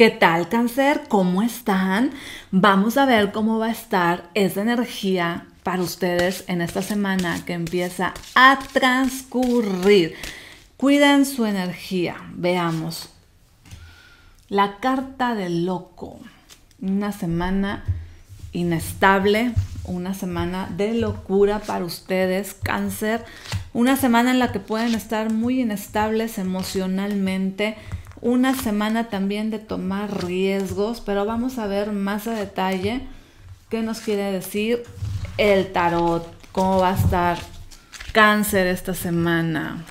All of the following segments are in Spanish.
¿Qué tal cáncer? ¿Cómo están? Vamos a ver cómo va a estar esa energía para ustedes en esta semana que empieza a transcurrir. Cuiden su energía. Veamos. La carta del loco. Una semana inestable, una semana de locura para ustedes, cáncer. Una semana en la que pueden estar muy inestables emocionalmente una semana también de tomar riesgos, pero vamos a ver más a detalle qué nos quiere decir el tarot, cómo va a estar cáncer esta semana.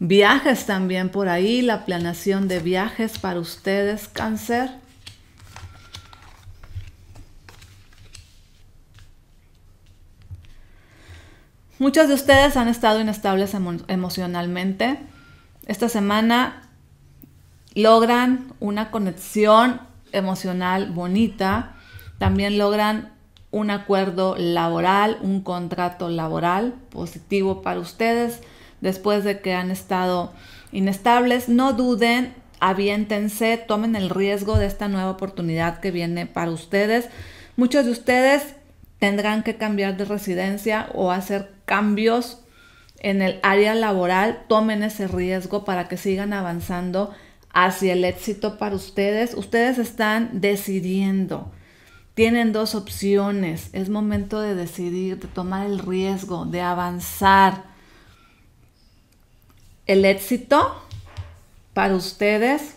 Viajes también por ahí, la planeación de viajes para ustedes, cáncer. Muchos de ustedes han estado inestables emocionalmente. Esta semana logran una conexión emocional bonita. También logran un acuerdo laboral, un contrato laboral positivo para ustedes después de que han estado inestables. No duden, aviéntense, tomen el riesgo de esta nueva oportunidad que viene para ustedes. Muchos de ustedes tendrán que cambiar de residencia o hacer cambios en el área laboral, tomen ese riesgo para que sigan avanzando hacia el éxito para ustedes. Ustedes están decidiendo. Tienen dos opciones. Es momento de decidir, de tomar el riesgo, de avanzar. El éxito para ustedes.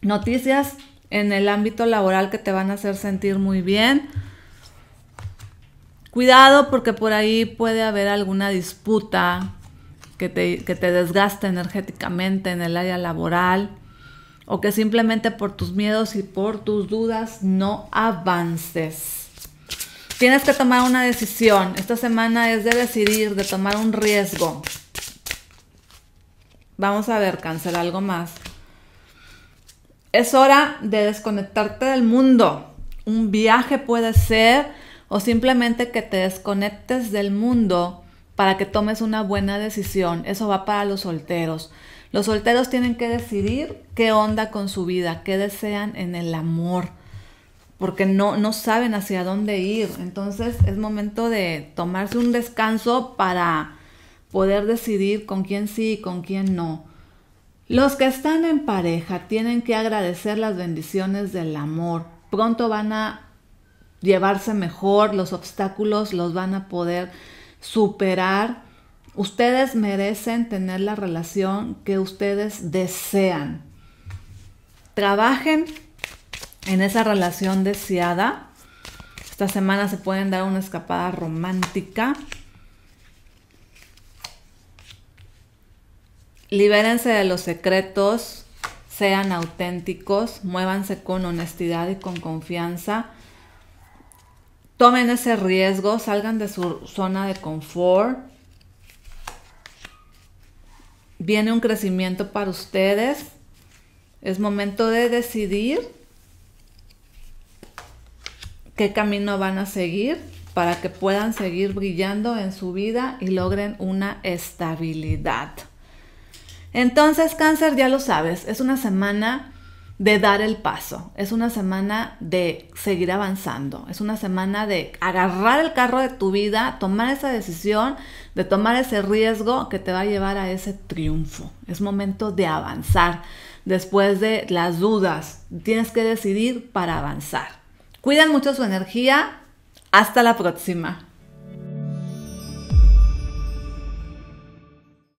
Noticias en el ámbito laboral que te van a hacer sentir muy bien Cuidado porque por ahí puede haber alguna disputa que te, desgaste energéticamente en el área laboral o que simplemente por tus miedos y por tus dudas no avances. Tienes que tomar una decisión. Esta semana es de decidir, de tomar un riesgo. Vamos a ver, cáncer, algo más. Es hora de desconectarte del mundo. Un viaje puede ser o simplemente que te desconectes del mundo para que tomes una buena decisión. Eso va para los solteros. Los solteros tienen que decidir qué onda con su vida, qué desean en el amor, porque no, no saben hacia dónde ir. Entonces es momento de tomarse un descanso para poder decidir con quién sí y con quién no. Los que están en pareja tienen que agradecer las bendiciones del amor. Pronto van a llevarse mejor, los obstáculos los van a poder superar. Ustedes merecen tener la relación que ustedes desean. Trabajen en esa relación deseada. Esta semana se pueden dar una escapada romántica. Libérense de los secretos, sean auténticos, muévanse con honestidad y con confianza tomen ese riesgo, salgan de su zona de confort. Viene un crecimiento para ustedes. Es momento de decidir qué camino van a seguir para que puedan seguir brillando en su vida y logren una estabilidad. Entonces, cáncer, ya lo sabes, es una semana de dar el paso, es una semana de seguir avanzando, es una semana de agarrar el carro de tu vida, tomar esa decisión, de tomar ese riesgo que te va a llevar a ese triunfo. Es momento de avanzar. Después de las dudas, tienes que decidir para avanzar. Cuidan mucho su energía. Hasta la próxima.